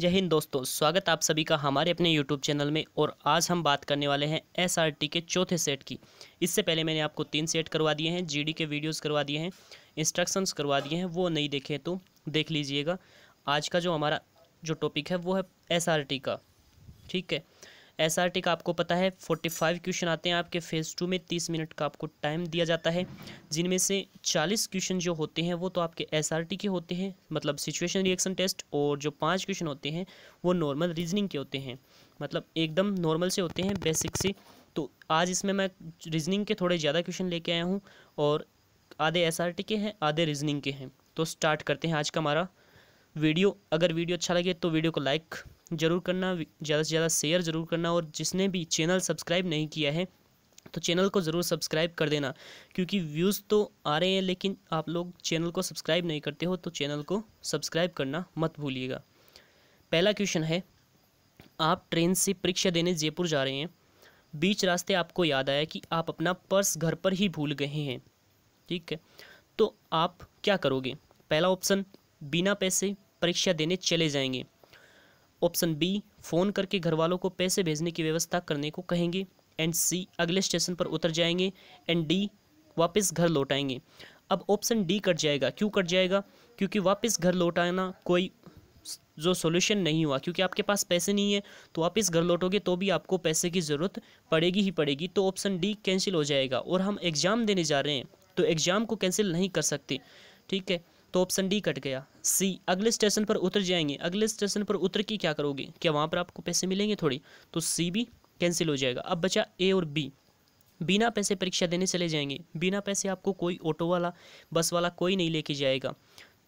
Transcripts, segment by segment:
जय हिंद दोस्तों स्वागत आप सभी का हमारे अपने YouTube चैनल में और आज हम बात करने वाले हैं एस के चौथे सेट की इससे पहले मैंने आपको तीन सेट करवा दिए हैं जी के वीडियोज़ करवा दिए हैं इंस्ट्रक्शंस करवा दिए हैं वो नहीं देखे तो देख लीजिएगा आज का जो हमारा जो टॉपिक है वो है एस का ठीक है एस आर टी का आपको पता है फोर्टी फाइव क्वेश्चन आते हैं आपके फेज़ टू में तीस मिनट का आपको टाइम दिया जाता है जिनमें से चालीस क्वेश्चन जो होते हैं वो तो आपके एस आर टी के होते हैं मतलब सिचुएशन रिएक्शन टेस्ट और जो पाँच क्वेश्चन होते हैं वो नॉर्मल रीजनिंग के होते हैं मतलब एकदम नॉर्मल से होते हैं बेसिक से तो आज इसमें मैं रीजनिंग के थोड़े ज़्यादा क्वेश्चन लेके आया हूँ और आधे एस के हैं आधे रीजनिंग के हैं तो स्टार्ट करते हैं आज का हमारा वीडियो अगर वीडियो अच्छा लगे तो वीडियो को लाइक जरूर करना ज़्यादा से ज़्यादा शेयर ज़रूर करना और जिसने भी चैनल सब्सक्राइब नहीं किया है तो चैनल को ज़रूर सब्सक्राइब कर देना क्योंकि व्यूज़ तो आ रहे हैं लेकिन आप लोग चैनल को सब्सक्राइब नहीं करते हो तो चैनल को सब्सक्राइब करना मत भूलिएगा पहला क्वेश्चन है आप ट्रेन से परीक्षा देने जयपुर जा रहे हैं बीच रास्ते आपको याद आया कि आप अपना पर्स घर पर ही भूल गए हैं ठीक है तो आप क्या करोगे पहला ऑप्शन बिना पैसे परीक्षा देने चले जाएंगे ऑप्शन बी फ़ोन करके घर वालों को पैसे भेजने की व्यवस्था करने को कहेंगे एंड सी अगले स्टेशन पर उतर जाएंगे एंड डी वापस घर लौट आएंगे अब ऑप्शन डी कट जाएगा क्यों कट जाएगा क्योंकि वापस घर लौट आना कोई जो सॉल्यूशन नहीं हुआ क्योंकि आपके पास पैसे नहीं है तो वापस घर लौटोगे तो भी आपको पैसे की ज़रूरत पड़ेगी ही पड़ेगी तो ऑप्शन डी कैंसिल हो जाएगा और हम एग्ज़ाम देने जा रहे हैं तो एग्ज़ाम को कैंसिल नहीं कर सकते ठीक है तो ऑप्शन डी कट गया सी अगले स्टेशन पर उतर जाएंगे अगले स्टेशन पर उतर के क्या करोगे क्या वहाँ पर आपको पैसे मिलेंगे थोड़ी तो सी भी कैंसिल हो जाएगा अब बचा ए और बी बिना पैसे परीक्षा देने चले जाएंगे बिना पैसे आपको कोई ऑटो वाला बस वाला कोई नहीं लेके जाएगा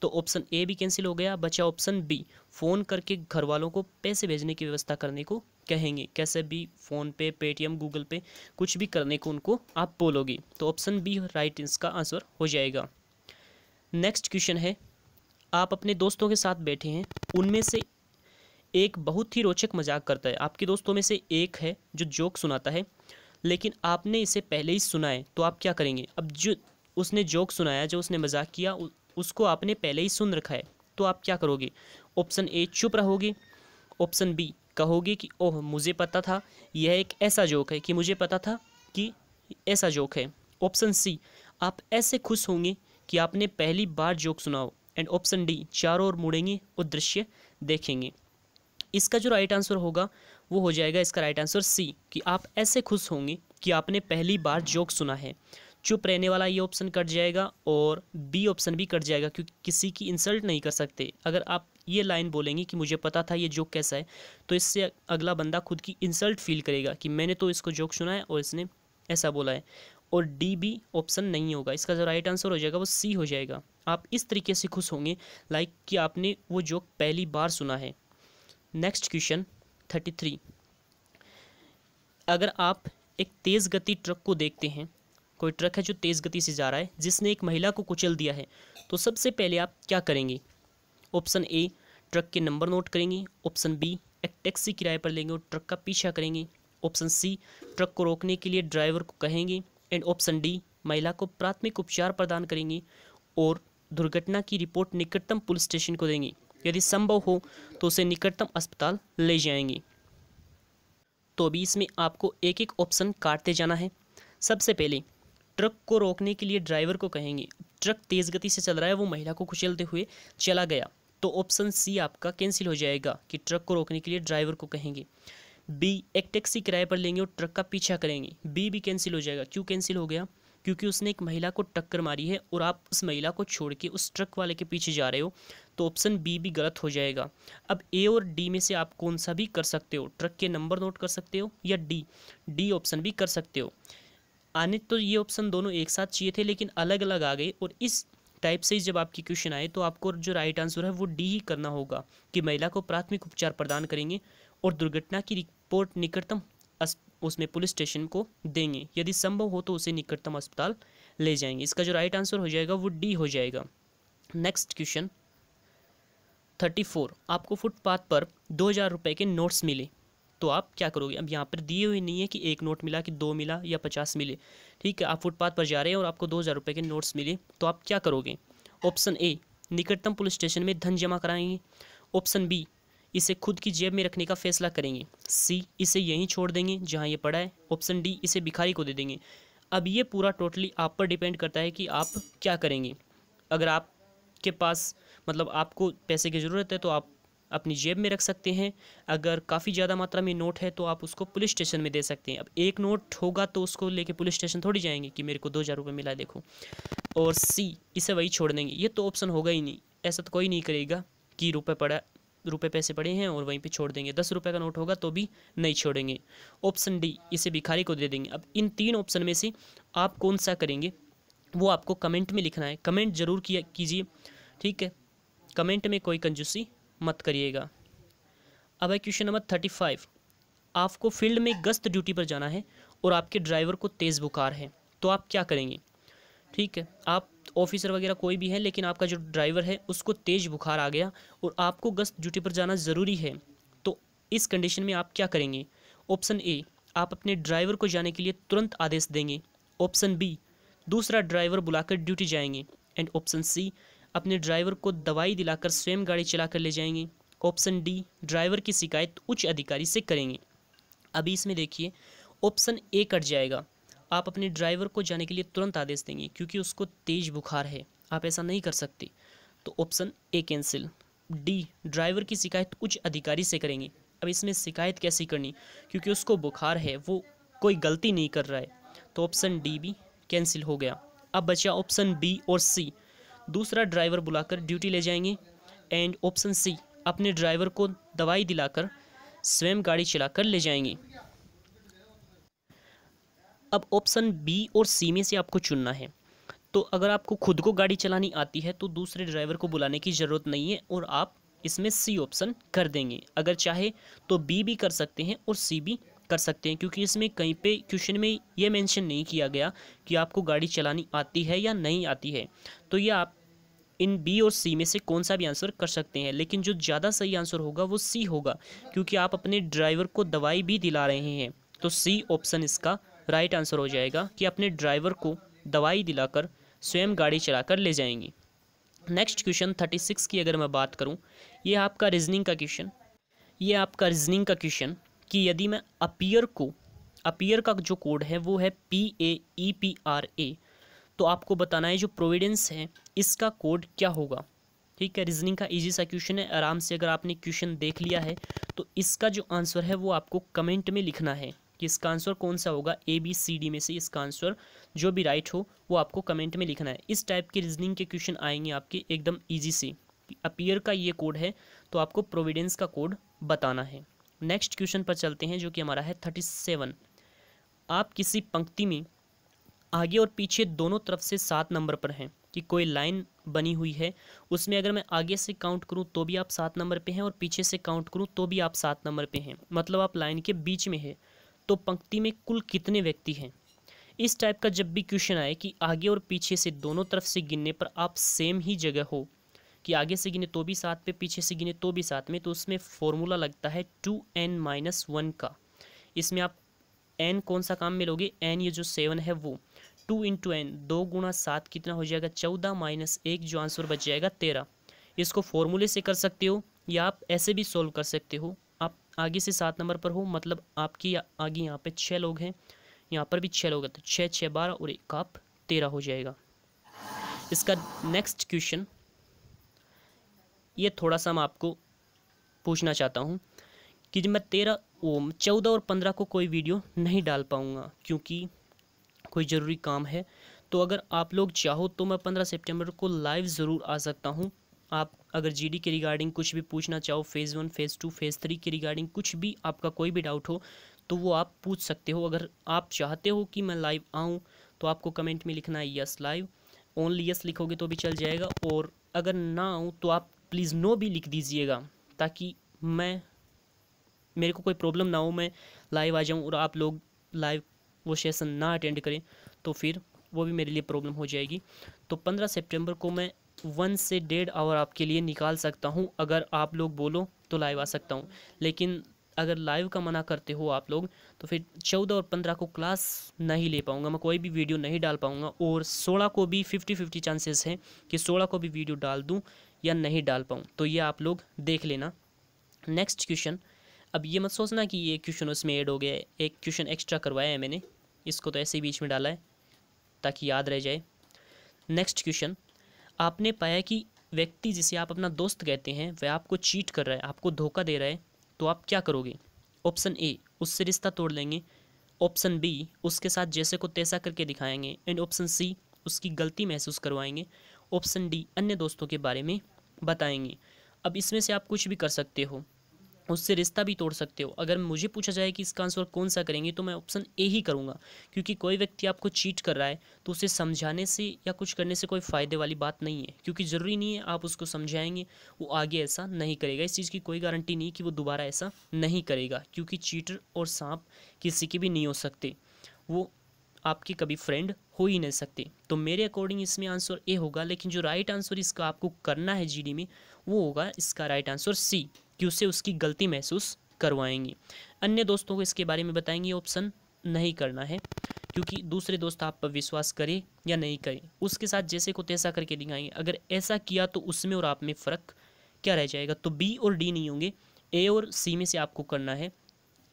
तो ऑप्शन ए भी कैंसिल हो गया बचा ऑप्शन बी फ़ोन करके घर वालों को पैसे भेजने की व्यवस्था करने को कहेंगे कैसे भी फ़ोन पे पेटीएम गूगल पे कुछ भी करने को उनको आप बोलोगे तो ऑप्शन बी राइट इसका आंसर हो जाएगा नेक्स्ट क्वेश्चन है आप अपने दोस्तों के साथ बैठे हैं उनमें से एक बहुत ही रोचक मजाक करता है आपके दोस्तों में से एक है जो जोक सुनाता है लेकिन आपने इसे पहले ही सुना है तो आप क्या करेंगे अब जो उसने जोक सुनाया जो उसने मजाक किया उसको आपने पहले ही सुन रखा है तो आप क्या करोगे ऑप्शन ए चुप रहोगे ऑप्शन बी कहोगे कि ओह मुझे पता था यह एक ऐसा जोक है कि मुझे पता था कि ऐसा जोक है ऑप्शन सी आप ऐसे खुश होंगे कि आपने पहली बार जोक सुनाओ एंड ऑप्शन डी चारों ओर मुड़ेंगे और दृश्य देखेंगे इसका जो राइट आंसर होगा वो हो जाएगा इसका राइट आंसर सी कि आप ऐसे खुश होंगे कि आपने पहली बार जोक सुना है चुप रहने वाला ये ऑप्शन कट जाएगा और बी ऑप्शन भी कट जाएगा क्योंकि किसी की इंसल्ट नहीं कर सकते अगर आप ये लाइन बोलेंगे कि मुझे पता था ये जोक कैसा है तो इससे अगला बंदा खुद की इंसल्ट फील करेगा कि मैंने तो इसको जोक सुना है और इसने ऐसा बोला है और डी भी ऑप्शन नहीं होगा इसका जो राइट आंसर हो जाएगा वो सी हो जाएगा आप इस तरीके से खुश होंगे लाइक कि आपने वो जो पहली बार सुना है नेक्स्ट क्वेश्चन थर्टी थ्री अगर आप एक तेज़ गति ट्रक को देखते हैं कोई ट्रक है जो तेज़ गति से जा रहा है जिसने एक महिला को कुचल दिया है तो सबसे पहले आप क्या करेंगे ऑप्शन ए ट्रक के नंबर नोट करेंगे ऑप्शन बी एक टैक्सी किराए पर लेंगे और ट्रक का पीछा करेंगे ऑप्शन सी ट्रक को रोकने के लिए ड्राइवर को कहेंगे एंड ऑप्शन डी महिला को प्राथमिक उपचार प्रदान करेंगी और दुर्घटना की रिपोर्ट निकटतम पुलिस स्टेशन को देंगी यदि संभव हो तो उसे निकटतम अस्पताल ले जाएंगी तो अभी इसमें आपको एक एक ऑप्शन काटते जाना है सबसे पहले ट्रक को रोकने के लिए ड्राइवर को कहेंगे ट्रक तेज़ गति से चल रहा है वो महिला को कुचलते हुए चला गया तो ऑप्शन सी आपका कैंसिल हो जाएगा कि ट्रक को रोकने के लिए ड्राइवर को कहेंगे बी एक टैक्सी किराए पर लेंगे और ट्रक का पीछा करेंगे बी भी कैंसिल हो जाएगा क्यों कैंसिल हो गया क्योंकि उसने एक महिला को टक्कर मारी है और आप उस महिला को छोड़ के उस ट्रक वाले के पीछे जा रहे हो तो ऑप्शन बी भी गलत हो जाएगा अब ए और डी में से आप कौन सा भी कर सकते हो ट्रक के नंबर नोट कर सकते हो या डी डी ऑप्शन भी कर सकते हो आने तो ये ऑप्शन दोनों एक साथ चाहिए थे लेकिन अलग अलग आ गए और इस टाइप से जब आपकी क्वेश्चन आए तो आपको जो राइट आंसर है वो डी ही करना होगा कि महिला को प्राथमिक उपचार प्रदान करेंगे और दुर्घटना की रिपोर्ट निकटतम उसमें पुलिस स्टेशन को देंगे यदि संभव हो तो उसे निकटतम अस्पताल ले जाएंगे इसका जो राइट आंसर हो जाएगा वो डी हो जाएगा नेक्स्ट क्वेश्चन थर्टी फोर आपको फुटपाथ पर दो हज़ार रुपये के नोट्स मिले तो आप क्या करोगे अब यहाँ पर दिए हुए नहीं है कि एक नोट मिला कि दो मिला या पचास मिले ठीक है आप फुटपाथ पर जा रहे हैं और आपको दो हज़ार रुपये के नोट्स मिले तो आप क्या करोगे ऑप्शन ए निकटतम पुलिस स्टेशन में धन जमा कराएंगे ऑप्शन बी इसे खुद की जेब में रखने का फैसला करेंगे सी इसे यहीं छोड़ देंगे जहाँ ये पड़ा है ऑप्शन डी इसे भिखारी को दे देंगे अब ये पूरा टोटली आप पर डिपेंड करता है कि आप क्या करेंगे अगर आपके पास मतलब आपको पैसे की ज़रूरत है तो आप अपनी जेब में रख सकते हैं अगर काफ़ी ज़्यादा मात्रा में नोट है तो आप उसको पुलिस स्टेशन में दे सकते हैं अब एक नोट होगा तो उसको लेके पुलिस स्टेशन थोड़ी जाएंगे कि मेरे को दो हज़ार रुपये मिला देखो और सी इसे वही छोड़ देंगे ये तो ऑप्शन होगा ही नहीं ऐसा तो कोई नहीं करेगा कि रुपये पड़ा रुपए पैसे पड़े हैं और वहीं पे छोड़ देंगे दस रुपए का नोट होगा तो भी नहीं छोड़ेंगे ऑप्शन डी इसे भिखारी को दे देंगे अब इन तीन ऑप्शन में से आप कौन सा करेंगे वो आपको कमेंट में लिखना है कमेंट जरूर किया कीजिए ठीक है कमेंट में कोई कंजूसी मत करिएगा अब है क्वेश्चन नंबर थर्टी फाइव आपको फील्ड में गश्त ड्यूटी पर जाना है और आपके ड्राइवर को तेज़ बुखार है तो आप क्या करेंगे ठीक है आप ऑफिसर वगैरह कोई भी है लेकिन आपका जो ड्राइवर है उसको तेज़ बुखार आ गया और आपको गश्त ड्यूटी पर जाना ज़रूरी है तो इस कंडीशन में आप क्या करेंगे ऑप्शन ए आप अपने ड्राइवर को जाने के लिए तुरंत आदेश देंगे ऑप्शन बी दूसरा ड्राइवर बुलाकर ड्यूटी जाएंगे एंड ऑप्शन सी अपने ड्राइवर को दवाई दिलाकर स्वयं गाड़ी चलाकर ले जाएंगे ऑप्शन डी ड्राइवर की शिकायत उच्च अधिकारी से करेंगे अभी इसमें देखिए ऑप्शन ए कट जाएगा आप अपने ड्राइवर को जाने के लिए तुरंत आदेश देंगे क्योंकि उसको तेज़ बुखार है आप ऐसा नहीं कर सकते तो option A cancel D driver की शिकायत उच्च अधिकारी से करेंगे अब इसमें शिकायत कैसे करनी क्योंकि उसको बुखार है वो कोई गलती नहीं कर रहा है तो ऑप्शन डी भी कैंसिल हो गया अब बचा ऑप्शन बी और सी दूसरा ड्राइवर बुलाकर ड्यूटी ले जाएंगे एंड ऑप्शन सी अपने ड्राइवर को दवाई दिलाकर स्वयं गाड़ी चलाकर ले जाएंगे अब ऑप्शन बी और सी में से आपको चुनना है तो अगर आपको खुद को गाड़ी चलानी आती है तो दूसरे ड्राइवर को बुलाने की ज़रूरत नहीं है और आप इसमें सी ऑप्शन कर देंगे अगर चाहे तो बी भी कर सकते हैं और सी भी कर सकते हैं क्योंकि इसमें कहीं पे क्वेश्चन में ये मेंशन नहीं किया गया कि आपको गाड़ी चलानी आती है या नहीं आती है तो ये आप इन बी और सी में से कौन सा भी आंसर कर सकते हैं लेकिन जो ज़्यादा सही आंसर होगा वो सी होगा क्योंकि आप अपने ड्राइवर को दवाई भी दिला रहे हैं तो सी ऑप्शन इसका राइट आंसर हो जाएगा कि अपने ड्राइवर को दवाई दिलाकर स्वयं गाड़ी चलाकर ले जाएंगी नेक्स्ट क्वेश्चन थर्टी सिक्स की अगर मैं बात करूं ये आपका रीजनिंग का क्वेश्चन ये आपका रीजनिंग का क्वेश्चन कि यदि मैं अपियर को अपियर का जो कोड है वो है P A E P R A तो आपको बताना है जो प्रोविडेंस है इसका कोड क्या होगा ठीक है रीजनिंग का इजी सा क्वेश्चन है आराम से अगर आपने क्वेश्चन देख लिया है तो इसका जो आंसर है वो आपको कमेंट में लिखना है कि इसका आंसर कौन सा होगा ए बी सी डी में से इसका आंसर जो भी राइट हो वो आपको कमेंट में लिखना है इस टाइप के रीजनिंग के क्वेश्चन आएंगे आपके एकदम ईजी से अपीयर का ये कोड है तो आपको प्रोविडेंस का कोड बताना है नेक्स्ट क्वेश्चन पर चलते हैं जो कि हमारा है थर्टी सेवन आप किसी पंक्ति में आगे और पीछे दोनों तरफ से सात नंबर पर हैं कि कोई लाइन बनी हुई है उसमें अगर मैं आगे से काउंट करूं तो भी आप सात नंबर पे हैं और पीछे से काउंट करूं तो भी आप सात नंबर पे हैं मतलब आप लाइन के बीच में है तो पंक्ति में कुल कितने व्यक्ति हैं इस टाइप का जब भी क्वेश्चन आए कि आगे और पीछे से दोनों तरफ से गिनने पर आप सेम ही जगह हो कि आगे से गिने तो भी साथ पे पीछे से गिने तो भी साथ में तो उसमें फॉर्मूला लगता है टू एन माइनस वन का इसमें आप एन कौन सा काम में लोगे एन ये जो सेवन है वो टू इंटू एन दो गुणा सात कितना हो जाएगा चौदह माइनस एक जो आंसर बच जाएगा तेरह इसको फॉर्मूले से कर सकते हो या आप ऐसे भी सॉल्व कर सकते हो आगे से सात नंबर पर हो मतलब आपकी आगे यहाँ पे छः लोग हैं यहाँ पर भी छः लोग हैं तो छः छः बारह और एक आप तेरह हो जाएगा इसका नेक्स्ट क्वेश्चन ये थोड़ा सा मैं आपको पूछना चाहता हूँ कि मैं तेरह ओम चौदह और पंद्रह को कोई वीडियो नहीं डाल पाऊँगा क्योंकि कोई ज़रूरी काम है तो अगर आप लोग चाहो तो मैं पंद्रह सितंबर को लाइव ज़रूर आ सकता हूँ आप अगर जीडी के रिगार्डिंग कुछ भी पूछना चाहो phase one phase two phase three के रिगार्डिंग कुछ भी आपका कोई भी डाउट हो तो वो आप पूछ सकते हो अगर आप चाहते हो कि मैं लाइव आऊँ तो आपको कमेंट में लिखना है यस लाइव ओनली यस लिखोगे तो भी चल जाएगा और अगर ना आऊँ तो आप प्लीज़ नो भी लिख दीजिएगा ताकि मैं मेरे को कोई प्रॉब्लम ना हो मैं लाइव आ जाऊँ और आप लोग लाइव वो सेशन ना अटेंड करें तो फिर वो भी मेरे लिए प्रॉब्लम हो जाएगी तो पंद्रह सितंबर को मैं वन से डेढ़ आवर आपके लिए निकाल सकता हूँ अगर आप लोग बोलो तो लाइव आ सकता हूँ लेकिन अगर लाइव का मना करते हो आप लोग तो फिर चौदह और पंद्रह को क्लास नहीं ले पाऊँगा मैं कोई भी वीडियो नहीं डाल पाऊँगा और सोलह को भी फिफ्टी फिफ्टी चांसेस हैं कि सोलह को भी वीडियो डाल दूँ या नहीं डाल पाऊँ तो ये आप लोग देख लेना नेक्स्ट क्वेश्चन अब ये मत सोचना कि ये क्वेश्चन उसमें ऐड हो गया है एक क्वेश्चन एक्स्ट्रा करवाया है मैंने इसको तो ऐसे ही बीच में डाला है ताकि याद रह जाए नेक्स्ट क्वेश्चन आपने पाया कि व्यक्ति जिसे आप अपना दोस्त कहते हैं वह आपको चीट कर रहा है आपको धोखा दे रहा है तो आप क्या करोगे ऑप्शन ए उससे रिश्ता तोड़ लेंगे ऑप्शन बी उसके साथ जैसे को तैसा करके दिखाएंगे एंड ऑप्शन सी उसकी गलती महसूस करवाएंगे ऑप्शन डी अन्य दोस्तों के बारे में बताएंगे अब इसमें से आप कुछ भी कर सकते हो उससे रिश्ता भी तोड़ सकते हो अगर मुझे पूछा जाए कि इसका आंसर कौन सा करेंगे तो मैं ऑप्शन ए ही करूँगा क्योंकि कोई व्यक्ति आपको चीट कर रहा है तो उसे समझाने से या कुछ करने से कोई फ़ायदे वाली बात नहीं है क्योंकि ज़रूरी नहीं है आप उसको समझाएंगे वो आगे ऐसा नहीं करेगा इस चीज़ की कोई गारंटी नहीं कि वो दोबारा ऐसा नहीं करेगा क्योंकि चीटर और सांप किसी के भी नहीं हो सकते वो आपके कभी फ्रेंड हो ही नहीं सकते तो मेरे अकॉर्डिंग इसमें आंसर ए होगा लेकिन जो राइट आंसर इसका आपको करना है जीडी में वो होगा इसका राइट आंसर सी कि उसे उसकी गलती महसूस करवाएंगी अन्य दोस्तों को इसके बारे में बताएंगे ऑप्शन नहीं करना है क्योंकि दूसरे दोस्त आप पर विश्वास करें या नहीं करें उसके साथ जैसे को तैसा करके दिखाएंगे अगर ऐसा किया तो उसमें और आप में फ़र्क क्या रह जाएगा तो बी और डी नहीं होंगे ए और सी में से आपको करना है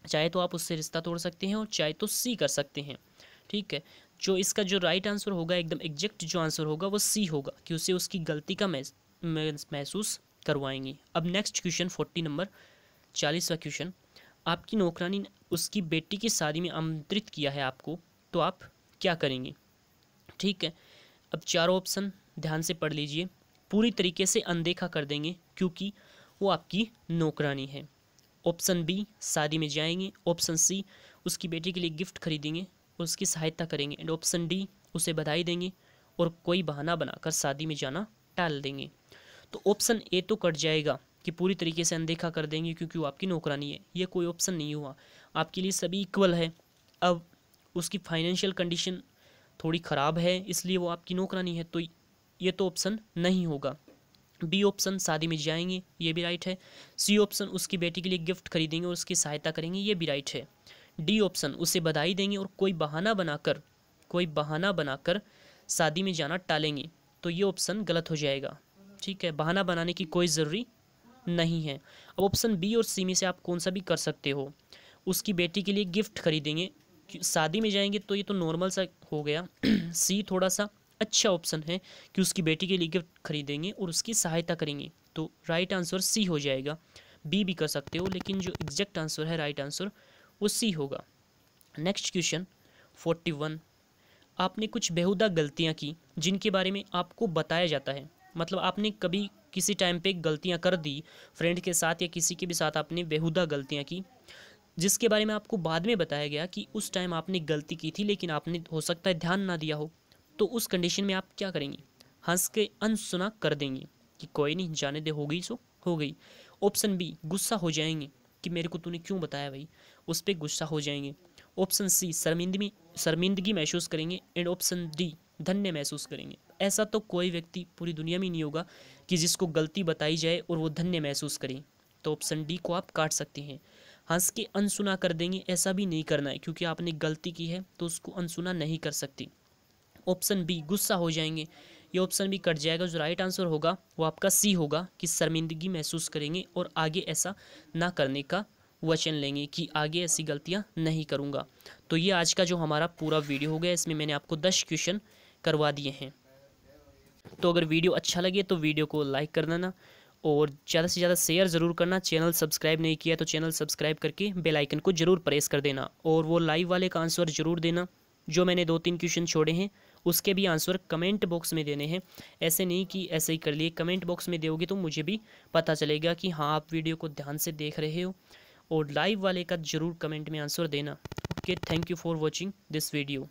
चाहे तो आप उससे रिश्ता तोड़ सकते हैं और चाहे तो सी कर सकते हैं ठीक है जो इसका जो राइट आंसर होगा एकदम एग्जैक्ट जो आंसर होगा वो सी होगा कि उसे उसकी गलती का महसूस करवाएंगे अब नेक्स्ट क्वेश्चन फोर्टी नंबर चालीसवा क्वेश्चन आपकी नौकरानी ने उसकी बेटी की शादी में आमंत्रित किया है आपको तो आप क्या करेंगे ठीक है अब चारों ऑप्शन ध्यान से पढ़ लीजिए पूरी तरीके से अनदेखा कर देंगे क्योंकि वो आपकी नौकरानी है ऑप्शन बी शादी में जाएंगे ऑप्शन सी उसकी बेटी के लिए गिफ्ट खरीदेंगे और उसकी सहायता करेंगे एंड ऑप्शन डी उसे बधाई देंगे और कोई बहाना बनाकर शादी में जाना टाल देंगे तो ऑप्शन ए तो कट जाएगा कि पूरी तरीके से अनदेखा कर देंगे क्योंकि वो आपकी नौकरानी है ये कोई ऑप्शन नहीं हुआ आपके लिए सभी इक्वल है अब उसकी फाइनेंशियल कंडीशन थोड़ी ख़राब है इसलिए वो आपकी नौकरानी है तो ये तो ऑप्शन नहीं होगा बी ऑप्शन शादी में जाएंगे ये भी राइट है सी ऑप्शन उसकी बेटी के लिए गिफ्ट खरीदेंगे और उसकी सहायता करेंगे ये भी राइट है डी ऑप्शन उसे बधाई देंगे और कोई बहाना बनाकर कोई बहाना बनाकर शादी में जाना टालेंगे तो ये ऑप्शन गलत हो जाएगा ठीक है बहाना बनाने की कोई ज़रूरी नहीं है अब ऑप्शन बी और सी में से आप कौन सा भी कर सकते हो उसकी बेटी के लिए गिफ्ट खरीदेंगे शादी में जाएंगे तो ये तो नॉर्मल सा हो गया सी थोड़ा सा अच्छा ऑप्शन है कि उसकी बेटी के लिए गिफ्ट खरीदेंगे और उसकी सहायता करेंगे तो राइट आंसर सी हो जाएगा बी भी कर सकते हो लेकिन जो एग्जैक्ट आंसर है राइट आंसर वो सी होगा नेक्स्ट क्वेश्चन फोर्टी वन आपने कुछ बेहुदा गलतियाँ की जिनके बारे में आपको बताया जाता है मतलब आपने कभी किसी टाइम पे गलतियां कर दी फ्रेंड के साथ या किसी के भी साथ आपने बेहुदा गलतियां की जिसके बारे में आपको बाद में बताया गया कि उस टाइम आपने गलती की थी लेकिन आपने हो सकता है ध्यान ना दिया हो तो उस कंडीशन में आप क्या करेंगी हंस के अनसुना कर देंगी कि कोई नहीं जाने दे हो गई सो हो गई ऑप्शन बी गुस्सा हो जाएंगे कि मेरे को तूने क्यों बताया भाई उस पर गुस्सा हो जाएंगे ऑप्शन सी शर्मिंदगी शर्मिंदगी महसूस करेंगे एंड ऑप्शन डी धन्य महसूस करेंगे ऐसा तो कोई व्यक्ति पूरी दुनिया में नहीं होगा कि जिसको गलती बताई जाए और वो धन्य महसूस करें तो ऑप्शन डी को आप काट सकते हैं हंस के अनसुना कर देंगे ऐसा भी नहीं करना है क्योंकि आपने गलती की है तो उसको अनसुना नहीं कर सकती ऑप्शन बी गुस्सा हो जाएंगे ये ऑप्शन भी कट जाएगा जो राइट आंसर होगा वो आपका सी होगा कि शर्मिंदगी महसूस करेंगे और आगे ऐसा ना करने का वचन लेंगे कि आगे ऐसी गलतियां नहीं करूंगा तो ये आज का जो हमारा पूरा वीडियो हो गया इसमें मैंने आपको दस क्वेश्चन करवा दिए हैं तो अगर वीडियो अच्छा लगे तो वीडियो को लाइक कर देना और ज़्यादा से ज़्यादा शेयर ज़रूर करना चैनल सब्सक्राइब नहीं किया तो चैनल सब्सक्राइब करके बेल आइकन को ज़रूर प्रेस कर देना और वो लाइव वाले का आंसर ज़रूर देना जो मैंने दो तीन क्वेश्चन छोड़े हैं उसके भी आंसर कमेंट बॉक्स में देने हैं ऐसे नहीं कि ऐसे ही कर लिए कमेंट बॉक्स में दोगे तो मुझे भी पता चलेगा कि हाँ आप वीडियो को ध्यान से देख रहे हो और लाइव वाले का ज़रूर कमेंट में आंसर देना okay thank you for watching this video